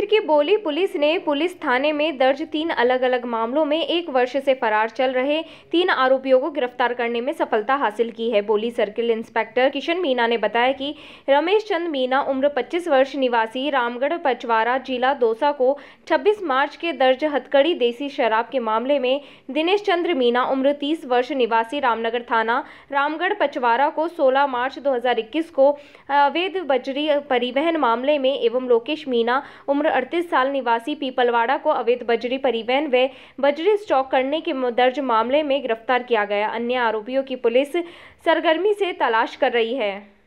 क्षेत्र की बोली पुलिस ने पुलिस थाने में दर्ज तीन अलग अलग मामलों में एक वर्ष से फरार चल रहे तीन आरोपियों को गिरफ्तार करने में सफलता हासिल की है बोली सर्किल इंस्पेक्टर किशन मीना ने बताया कि रमेश चंद मीना उम्र 25 वर्ष निवासी रामगढ़ पचवारा जिला दौसा को 26 मार्च के दर्ज हथकड़ी देसी शराब के मामले में दिनेश चंद्र मीना उम्र तीस वर्ष निवासी रामनगर थाना रामगढ़ पचवारा को सोलह मार्च दो को अवैध बजरी परिवहन मामले में एवं लोकेश मीना उम्र अड़तीस साल निवासी पीपलवाड़ा को अवैध बजरी परिवहन व बजरी स्टॉक करने के दर्ज मामले में गिरफ्तार किया गया अन्य आरोपियों की पुलिस सरगर्मी से तलाश कर रही है